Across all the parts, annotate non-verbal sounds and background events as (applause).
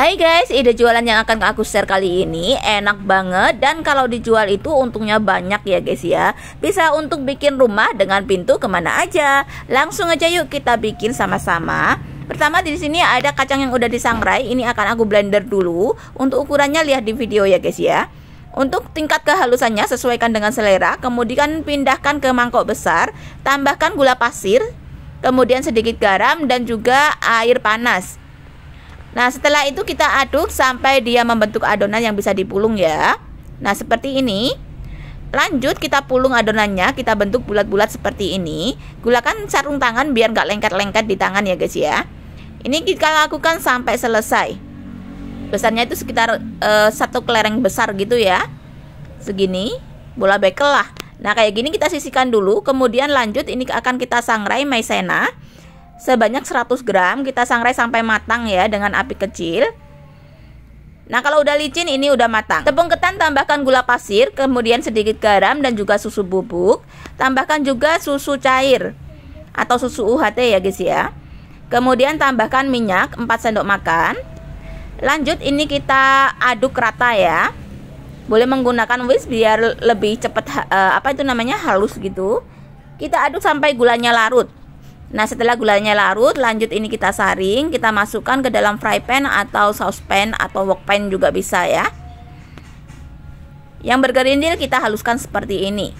Hai guys, ide jualan yang akan aku share kali ini enak banget dan kalau dijual itu untungnya banyak ya guys ya Bisa untuk bikin rumah dengan pintu kemana aja Langsung aja yuk kita bikin sama-sama Pertama di sini ada kacang yang udah disangrai, ini akan aku blender dulu Untuk ukurannya lihat di video ya guys ya untuk tingkat kehalusannya sesuaikan dengan selera, kemudian pindahkan ke mangkok besar, tambahkan gula pasir, kemudian sedikit garam dan juga air panas. Nah, setelah itu kita aduk sampai dia membentuk adonan yang bisa dipulung ya. Nah, seperti ini. Lanjut kita pulung adonannya, kita bentuk bulat-bulat seperti ini. Gulakan sarung tangan biar nggak lengket-lengket di tangan ya guys ya. Ini kita lakukan sampai selesai. Besarnya itu sekitar uh, satu kelereng besar gitu ya. Segini, bola bekel lah. Nah, kayak gini kita sisihkan dulu, kemudian lanjut ini akan kita sangrai maizena sebanyak 100 gram kita sangrai sampai matang ya dengan api kecil Nah kalau udah licin ini udah matang Tepung ketan tambahkan gula pasir Kemudian sedikit garam dan juga susu bubuk Tambahkan juga susu cair Atau susu UHT ya guys ya Kemudian tambahkan minyak 4 sendok makan Lanjut ini kita aduk rata ya Boleh menggunakan whisk biar lebih cepat eh, apa itu namanya halus gitu Kita aduk sampai gulanya larut Nah setelah gulanya larut lanjut ini kita saring Kita masukkan ke dalam fry pan atau saucepan atau wok pan juga bisa ya Yang bergerindil kita haluskan seperti ini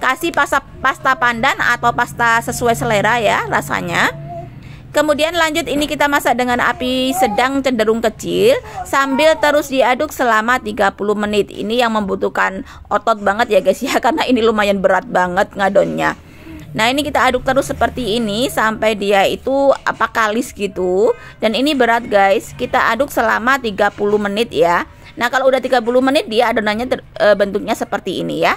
Kasih pasta, pasta pandan atau pasta sesuai selera ya rasanya Kemudian lanjut ini kita masak dengan api sedang cenderung kecil Sambil terus diaduk selama 30 menit Ini yang membutuhkan otot banget ya guys ya (laughs) Karena ini lumayan berat banget ngadonnya Nah ini kita aduk terus seperti ini sampai dia itu apa kalis gitu Dan ini berat guys kita aduk selama 30 menit ya Nah kalau udah 30 menit dia adonannya ter, e, bentuknya seperti ini ya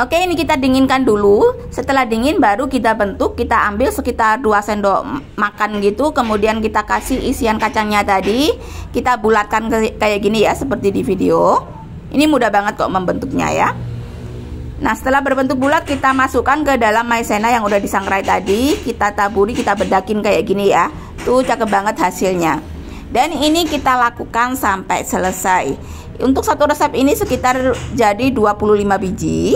Oke ini kita dinginkan dulu Setelah dingin baru kita bentuk Kita ambil sekitar 2 sendok makan gitu Kemudian kita kasih isian kacangnya tadi Kita bulatkan kayak gini ya Seperti di video ini mudah banget kok membentuknya ya. Nah setelah berbentuk bulat kita masukkan ke dalam maizena yang udah disangrai tadi Kita taburi, kita bedakin kayak gini ya Tuh cakep banget hasilnya Dan ini kita lakukan sampai selesai Untuk satu resep ini sekitar jadi 25 biji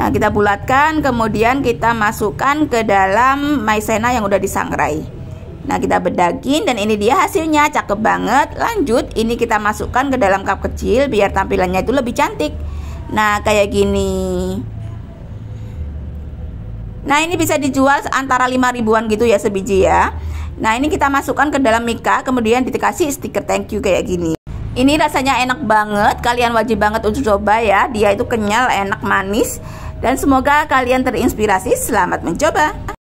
Nah kita bulatkan kemudian kita masukkan ke dalam maizena yang udah disangrai Nah kita bedakin dan ini dia hasilnya cakep banget Lanjut ini kita masukkan ke dalam cup kecil biar tampilannya itu lebih cantik Nah kayak gini Nah ini bisa dijual antara 5 ribuan gitu ya sebiji ya Nah ini kita masukkan ke dalam mika kemudian dikasih stiker thank you kayak gini ini rasanya enak banget, kalian wajib banget untuk coba ya. Dia itu kenyal, enak, manis, dan semoga kalian terinspirasi. Selamat mencoba!